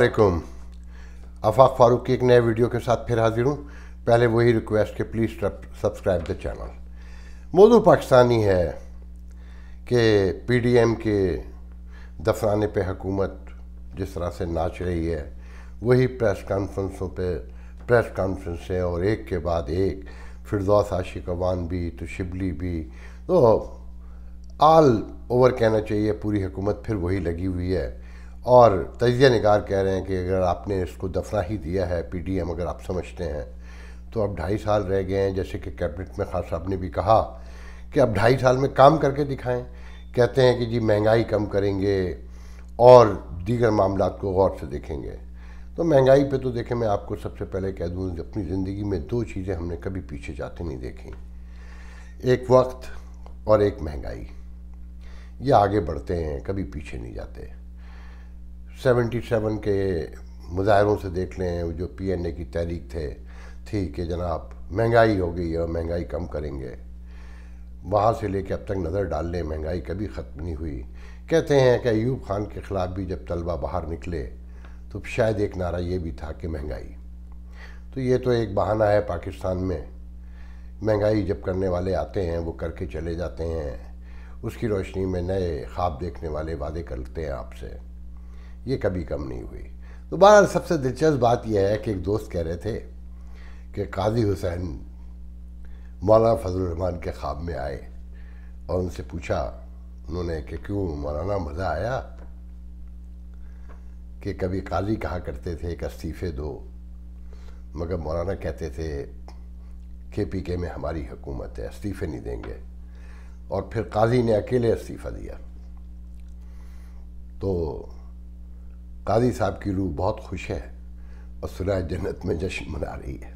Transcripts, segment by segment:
अलकुम आफाक फारूक की एक नए वीडियो के साथ फिर हाजिर हूँ पहले वही रिक्वेस्ट कि प्लीज़ सब्सक्राइब द चैनल मौजू पाकिस्तानी है कि पी डी एम के दफराने पर हकूमत जिस तरह से नाच रही है वही प्रेस कॉन्फ्रेंसों पर प्रेस कॉन्फ्रेंसें और एक के बाद एक फिरदौस आशिक अवान भी तो शिबली भी तो आल ओवर कहना चाहिए पूरी हुकूमत फिर वही लगी हुई है और तजिया नगार कह रहे हैं कि अगर आपने इसको दफना ही दिया है पीडीएम अगर आप समझते हैं तो अब ढाई साल रह गए हैं जैसे कि कैबिनेट में खास साहब ने भी कहा कि अब ढाई साल में काम करके दिखाएं कहते हैं कि जी महंगाई कम करेंगे और दीगर मामला को गौर से देखेंगे तो महंगाई पे तो देखें मैं आपको सबसे पहले कह दूँ अपनी ज़िंदगी में दो चीज़ें हमने कभी पीछे जाते नहीं देखी एक वक्त और एक महंगाई ये आगे बढ़ते हैं कभी पीछे नहीं जाते 77 के मुजाहरों से देख लें जो पी एन ए की तहरीक थे थी कि जनाब महंगाई हो गई है और महंगाई कम करेंगे वहाँ से लेके अब तक नज़र डाल लें महंगाई कभी ख़त्म नहीं हुई कहते हैं कि ऐब खान के ख़िलाफ़ भी जब तलबा बाहर निकले तो शायद एक नारा ये भी था कि महंगाई तो ये तो एक बहाना है पाकिस्तान में महंगाई जब करने वाले आते हैं वो करके चले जाते हैं उसकी रोशनी में नए ख्वाब देखने वाले वादे करते हैं आपसे ये कभी कम नहीं हुई तो बहरहाल सबसे दिलचस्प बात यह है कि एक दोस्त कह रहे थे कि काजी हुसैन मौलाना फजलरहमान के ख्वाब में आए और उनसे पूछा उन्होंने कि क्यों मौलाना मज़ा आया कि कभी काजी कहा करते थे कि इस्तीफ़े दो मगर मौलाना कहते थे के पी के में हमारी हुकूमत है इस्तीफ़े नहीं देंगे और फिर काजी ने अकेले इस्तीफ़ा दिया तो काजी साहब की रूह बहुत खुश है और सुराय जन्नत में जश्न मना रही है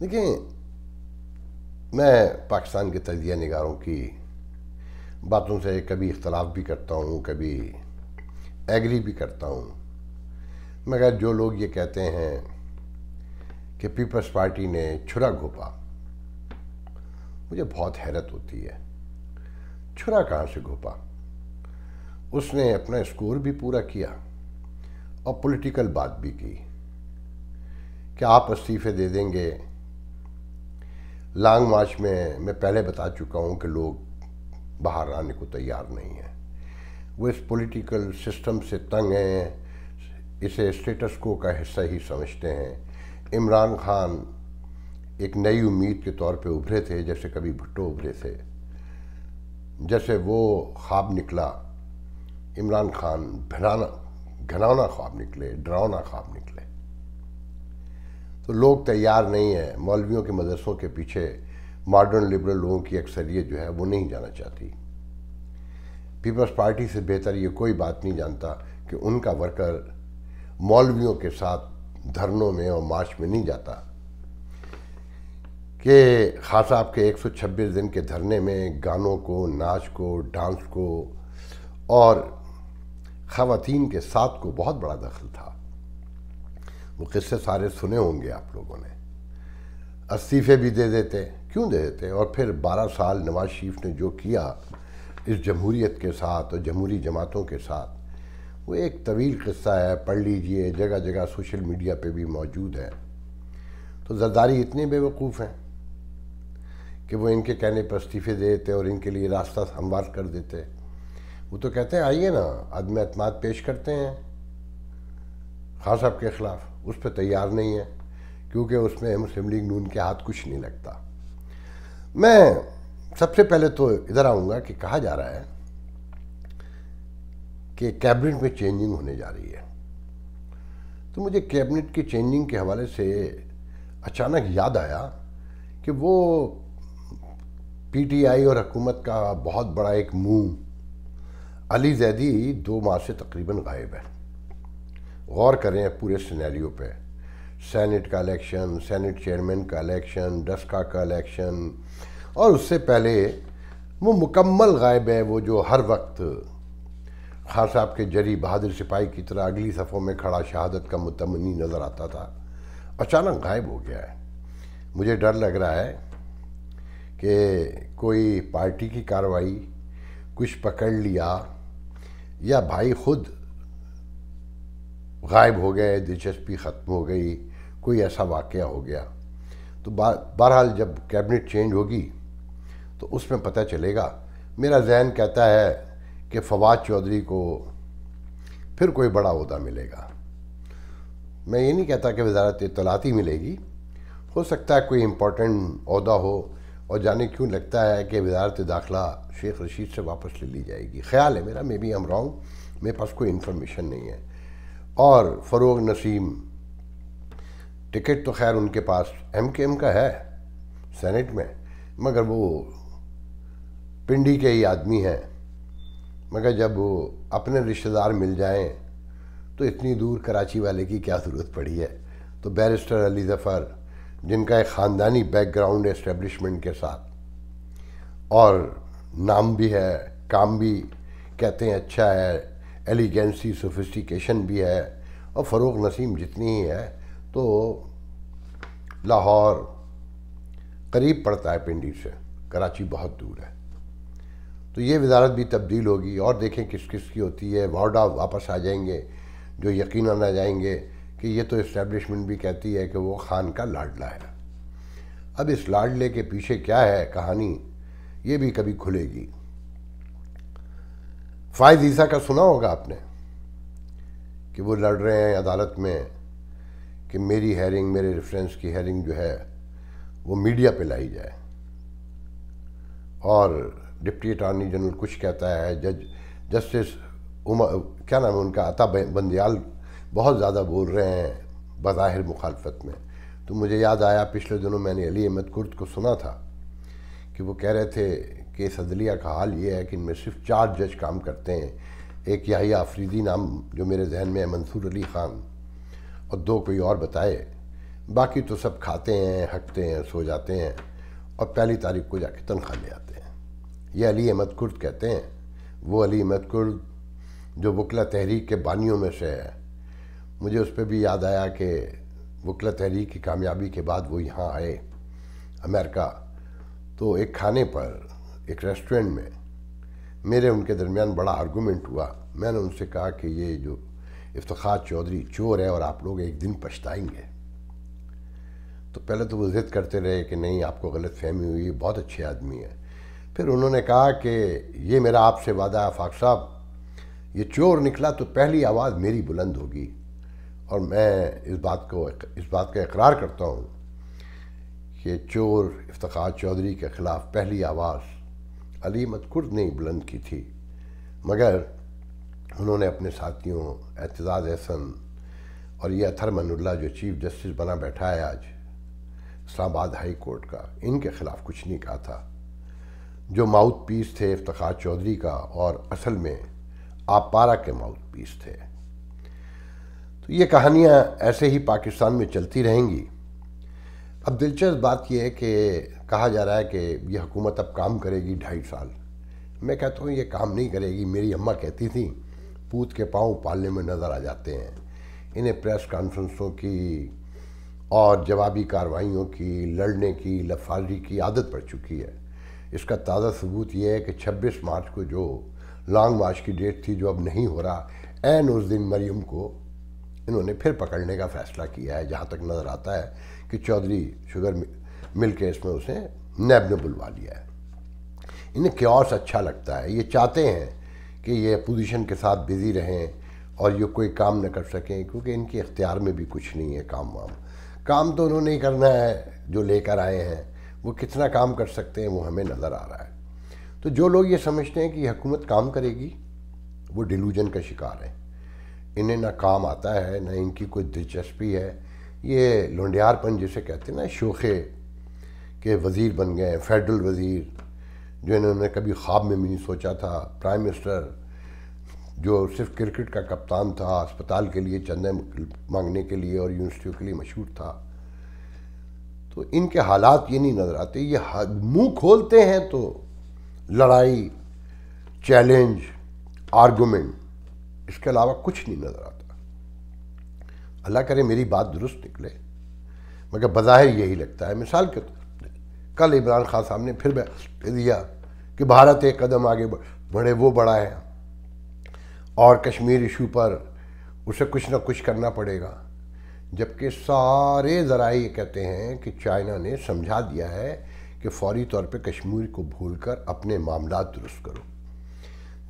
देखें मैं पाकिस्तान के तजिया नगारों की बातों से कभी इख्तलाफ भी करता हूँ कभी एग्री भी करता हूँ मगर जो लोग ये कहते हैं कि पीपल्स पार्टी ने छुरा घोपा मुझे बहुत हैरत होती है छुरा कहाँ से घोपा उसने अपना स्कोर भी पूरा किया और पॉलिटिकल बात भी की कि आप इस्तीफे दे देंगे लॉन्ग मार्च में मैं पहले बता चुका हूँ कि लोग बाहर आने को तैयार नहीं हैं वो इस पॉलिटिकल सिस्टम से तंग हैं इसे स्टेटस को का हिस्सा ही समझते हैं इमरान खान एक नई उम्मीद के तौर पे उभरे थे जैसे कभी भुट्टो उभरे थे जैसे वो ख्वाब निकला इमरान खान भराना घनौना ख्वाब निकले डरावना ख्वाब निकले तो लोग तैयार नहीं हैं मौलवियों के मदरसों के पीछे मॉडर्न लिबरल लोगों की अक्सरियत जो है वो नहीं जाना चाहती पीपल्स पार्टी से बेहतर ये कोई बात नहीं जानता कि उनका वर्कर मौलवियों के साथ धरनों में और मार्च में नहीं जाता कि खास आपके 126 दिन के धरने में गानों को नाच को डांस को और ख़वान के साथ को बहुत बड़ा दखल था वो किस्से सारे सुने होंगे आप लोगों ने अस्तीफ़े भी दे देते क्यों दे देते और फिर 12 साल नवाज शरीफ ने जो किया इस जमहूरीत के साथ और जमहूरी जमातों के साथ वो एक तवील किस्सा है पढ़ लीजिए जगह जगह सोशल मीडिया पे भी मौजूद है तो जरदारी इतने बेवकूफ़ हैं कि वो इनके कहने पर इस्तीफ़े दे देते और इनके लिए रास्ता हमवार कर देते वो तो कहते हैं आइए ना आदम अतमाद पेश करते हैं खास साहब के ख़िलाफ़ उस पर तैयार नहीं है क्योंकि उसमें मुस्लिम लीग नून के हाथ कुछ नहीं लगता मैं सबसे पहले तो इधर आऊँगा कि कहा जा रहा है कि कैबिनेट में चेंजिंग होने जा रही है तो मुझे कैबिनेट की चेंजिंग के हवाले से अचानक याद आया कि वो पीटीआई और हुकूमत का बहुत बड़ा एक मुंह अली जैदी दो माह से तकरीबन गायब है गौर करें पूरे सिनेरियो पे सेनेट का इलेक्शन सेनेट चेयरमैन का इलेक्शन डस्का का इलेक्शन और उससे पहले वो मुकम्मल गायब है वो जो हर वक्त खान साहब के जरी बहादुर सिपाही की तरह अगली सफ़ों में खड़ा शहादत का मुतमनी नज़र आता था अचानक गायब हो गया है मुझे डर लग रहा है कि कोई पार्टी की कार्रवाई कुछ पकड़ लिया या भाई खुद गायब हो गए दिलचस्पी ख़त्म हो गई कोई ऐसा वाक़ हो गया तो बहरहाल जब कैबिनेट चेंज होगी तो उसमें पता चलेगा मेरा जहन कहता है कि फवाद चौधरी को फिर कोई बड़ा अहदा मिलेगा मैं ये नहीं कहता कि वजारत इतलाती मिलेगी हो सकता है कोई इम्पोर्टेंट अहदा हो और जाने क्यों लगता है कि वजारत दाखिला शेख रशीद से वापस ले ली जाएगी ख्याल है मेरा मे बी एम रॉन्ग मेरे पास कोई इन्फॉर्मेशन नहीं है और फ़रोग नसीम टिकट तो खैर उनके पास एम के एम का है सेनेट में मगर वो पिंडी के ही आदमी हैं मगर जब वो अपने रिश्तेदार मिल जाएं तो इतनी दूर कराची वाले की क्या ज़रूरत पड़ी है तो बैरिस्टर अली ज़फ़र जिनका एक ख़ानदानी बैकग्राउंड है इस्टेब्लिशमेंट के साथ और नाम भी है काम भी कहते हैं अच्छा है एलिगेंसी सोफिस्टिकेशन भी है और फरोग नसीम जितनी ही है तो लाहौर करीब पड़ता है पिंडी से कराची बहुत दूर है तो ये वजारत भी तब्दील होगी और देखें किस किस की होती है वार्डा वापस आ जाएंगे जो यकीन आ जाएंगे कि ये तो इस्टेब्लिशमेंट भी कहती है कि वो खान का लाडला है अब इस लाडले के पीछे क्या है कहानी ये भी कभी खुलेगी फायद ईसा का सुना होगा आपने कि वो लड़ रहे हैं अदालत में कि मेरी हेयरिंग मेरे रेफरेंस की हेयरिंग जो है वो मीडिया पे लाई जाए और डिप्टी अटॉर्नी जनरल कुछ कहता है जज जस्टिस उमा क्या नाम है उनका अता बंदयाल बहुत ज़्यादा बोल रहे हैं बज़ाहिर मुखालफत में तो मुझे याद आया पिछले दिनों मैंने अली अहमद कुर्द को सुना था कि वो कह रहे थे कि इस अदलिया का हाल ये है कि इनमें सिर्फ चार जज काम करते हैं एक यही आफरीदी नाम जो मेरे जहन में है मंसूर अली ख़ान और दो कोई और बताए बाकी तो सब खाते हैं हटते हैं सो जाते हैं और पहली तारीख को जाके तनख्वाह ले आते हैं ये अली अहमद कुर्द कहते हैं वो अली अहमद कुर्द जो वकला तहरीक के बानियों में से है मुझे उस पर भी याद आया कि वकला तहरीक की कामयाबी के बाद वो यहाँ आए अमेरिका तो एक खाने पर एक रेस्टोरेंट में मेरे उनके दरमियान बड़ा आर्गूमेंट हुआ मैंने उनसे कहा कि ये जो इफ्तार चौधरी चोर है और आप लोग एक दिन पछताएंगे तो पहले तो वो ज़िद करते रहे कि नहीं आपको गलत फहमी हुई बहुत अच्छे आदमी है फिर उन्होंने कहा कि ये मेरा आपसे वादा है फाक साहब ये चोर निकला तो पहली आवाज़ मेरी बुलंद होगी और मैं इस बात को इस बात का इकरार करता हूँ कि चोर इफ्तार चौधरी के ख़िलाफ़ पहली आवाज़ अली मतकुर्द ने बुलंद की थी मगर उन्होंने अपने साथियों एतजाज़ एहसन और ये अथर मनुल्ला जो चीफ जस्टिस बना बैठा है आज इस्लामाबाद हाई कोर्ट का इनके ख़िलाफ़ कुछ नहीं कहा था जो माउथ पीस थे इफ्तार चौधरी का और असल में आप पारा के माउथ पीस थे तो ये कहानियाँ ऐसे ही पाकिस्तान में चलती रहेंगी अब दिलचस्प बात यह है कि कहा जा रहा है कि यह हुकूमत अब काम करेगी ढाई साल मैं कहता हूँ ये काम नहीं करेगी मेरी अम्मा कहती थी पूत के पाँव पालने में नज़र आ जाते हैं इन्हें प्रेस कॉन्फ्रेंसों की और जवाबी कार्रवाइयों की लड़ने की लफाजी की आदत पड़ चुकी है इसका ताज़ा सबूत यह है कि 26 मार्च को जो लॉन्ग मार्च की डेट थी जो अब नहीं हो रहा एन उस दिन मरियम को इन्होंने फिर पकड़ने का फैसला किया है जहाँ तक नज़र आता है कि चौधरी शुगर मिल केस में उसे नैब ने बुलवा लिया है इन्हें क्योस अच्छा लगता है ये चाहते हैं कि ये अपोजिशन के साथ बिज़ी रहें और ये कोई काम न कर सकें क्योंकि इनके इख्तियार में भी कुछ नहीं है काम वाम काम तो उन्होंने ही करना है जो लेकर आए हैं वो कितना काम कर सकते हैं वो हमें नज़र आ रहा है तो जो लोग ये समझते हैं कि हुकूमत काम करेगी वो डिलूजन का शिकार है इन्हें ना काम आता है ना इनकी कोई दिलचस्पी है ये लुंडियारपन जिसे कहते हैं ना शोखे के वज़ीर बन गए फेडरल वज़ीर जो इन्होंने कभी ख्वाब में भी नहीं सोचा था प्राइम मिनिस्टर जो सिर्फ क्रिकेट का कप्तान था अस्पताल के लिए चंदे मांगने के लिए और यूनिवर्सिटियों के लिए मशहूर था तो इनके हालात ये नहीं नज़र आते ये मुंह खोलते हैं तो लड़ाई चैलेंज आर्गूमेंट इसके अलावा कुछ नहीं नज़र आता अल्लाह करे मेरी बात दुरुस्त निकले मगर बज़ाहिर यही लगता है मिसाल के तौर कल इमरान खान साहब ने फिर दिया कि भारत एक कदम आगे बढ़े वो बढ़ा है और कश्मीर इशू पर उसे कुछ ना कुछ करना पड़ेगा जबकि सारे ज़रा ये कहते हैं कि चाइना ने समझा दिया है कि फौरी तौर पे कश्मीर को भूलकर अपने मामला दुरुस्त करो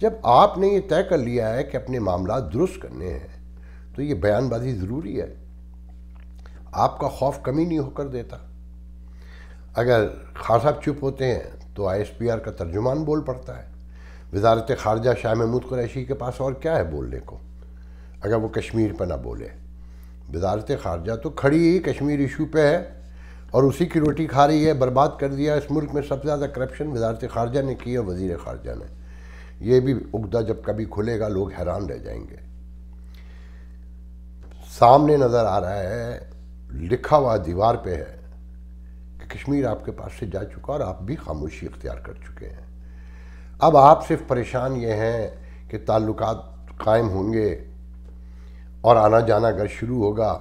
जब आपने ये तय कर लिया है कि अपने मामला दुरुस्त करने हैं तो ये बयानबाजी ज़रूरी है आपका खौफ कमी नहीं होकर देता अगर खान साहब चुप होते हैं तो आर का तर्जुमान बोल पड़ता है वजारत खारजा शाह महमूद कुरैशी के पास और क्या है बोलने को अगर वो कश्मीर पर ना बोले वजारत खारजा तो खड़ी ही कश्मीर इशू पे है और उसी की रोटी खा रही है बर्बाद कर दिया इस मुल्क में सबसे ज़्यादा करप्शन वजारत खारजा ने की है वज़ी खारजा ने ये भी उगदा जब कभी खुलेगा लोग हैरान रह जाएंगे सामने नज़र आ रहा है लिखा हुआ दीवार पे है कि कश्मीर आपके पास से जा चुका और आप भी खामोशी इख्तियार कर चुके हैं अब आप सिर्फ परेशान ये हैं कि ताल्लुक कायम होंगे और आना जाना अगर शुरू होगा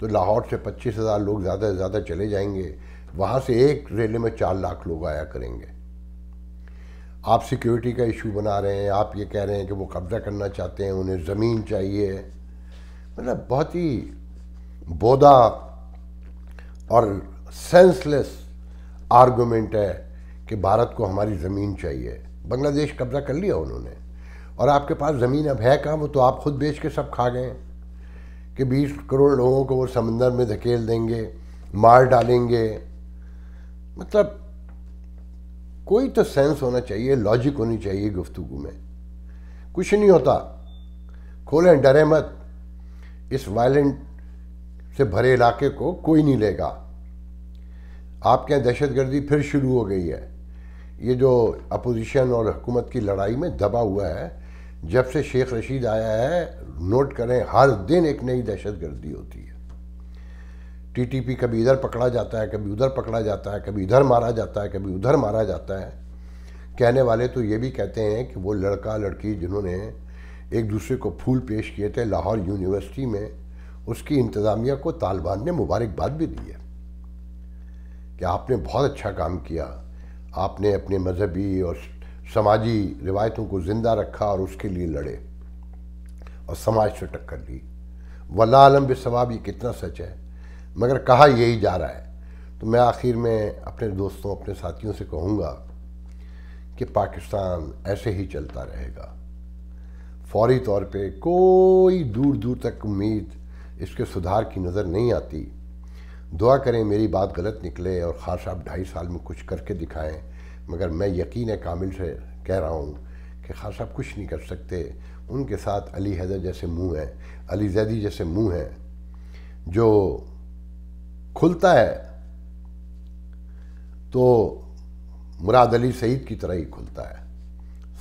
तो लाहौर से पच्चीस हज़ार लोग ज़्यादा से ज़्यादा चले जाएंगे वहाँ से एक रेले में चार लाख लोग आया करेंगे आप सिक्योरिटी का इशू बना रहे हैं आप ये कह रहे हैं कि वो कब्ज़ा करना चाहते हैं उन्हें ज़मीन चाहिए मतलब बहुत ही बोदा और सेंसलेस आर्गूमेंट है कि भारत को हमारी ज़मीन चाहिए बांग्लादेश कब्ज़ा कर लिया उन्होंने और आपके पास ज़मीन अब है कहाँ वो तो आप खुद बेच के सब खा गए कि बीस करोड़ लोगों को वो समंदर में धकेल देंगे मार डालेंगे मतलब कोई तो सेंस होना चाहिए लॉजिक होनी चाहिए गुफ्तु में कुछ नहीं होता खोलें डरे मत इस वायलेंट से भरे इलाके को कोई नहीं लेगा आपके यहाँ दहशतगर्दी फिर शुरू हो गई है ये जो अपोजिशन और हुकूमत की लड़ाई में दबा हुआ है जब से शेख रशीद आया है नोट करें हर दिन एक नई दहशतगर्दी होती है टीटीपी कभी इधर पकड़ा जाता है कभी उधर पकड़ा जाता है कभी इधर मारा जाता है कभी उधर मारा जाता है कहने वाले तो ये भी कहते हैं कि वो लड़का लड़की जिन्होंने एक दूसरे को फूल पेश किए थे लाहौर यूनिवर्सिटी में उसकी इंतज़ामिया को तालिबान ने मुबारकबाद भी दी है कि आपने बहुत अच्छा काम किया आपने अपने मजहबी और समाजी रिवायतों को ज़िंदा रखा और उसके लिए लड़े और समाज से टक्कर ली वल्ला आलम बेसवाब ये कितना सच है मगर कहा यही जा रहा है तो मैं आखिर में अपने दोस्तों अपने साथियों से कहूँगा कि पाकिस्तान ऐसे ही चलता रहेगा फौरी तौर पे कोई दूर दूर तक उम्मीद इसके सुधार की नज़र नहीं आती दुआ करें मेरी बात गलत निकले और ख़ास आप ढाई साल में कुछ करके दिखाएं मगर मैं यकीन कामिल से कह रहा हूँ कि खास साहब कुछ नहीं कर सकते उनके साथ अली हैदर जैसे मुंह हैं अली जैदी जैसे मुंह हैं जो खुलता है तो मुराद अली सईद की तरह ही खुलता है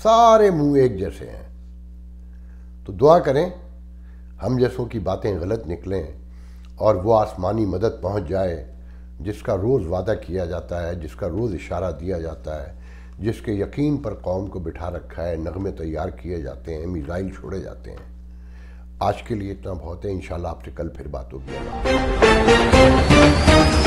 सारे मुंह एक जैसे हैं तो दुआ करें हम जैसों की बातें गलत निकलें और वो आसमानी मदद पहुंच जाए जिसका रोज़ वादा किया जाता है जिसका रोज़ इशारा दिया जाता है जिसके यकीन पर कौम को बिठा रखा है नगमे तैयार किए जाते हैं मिज़ाइल छोड़े जाते हैं आज के लिए इतना बहुत है इंशाल्लाह आपसे कल फिर बात होगी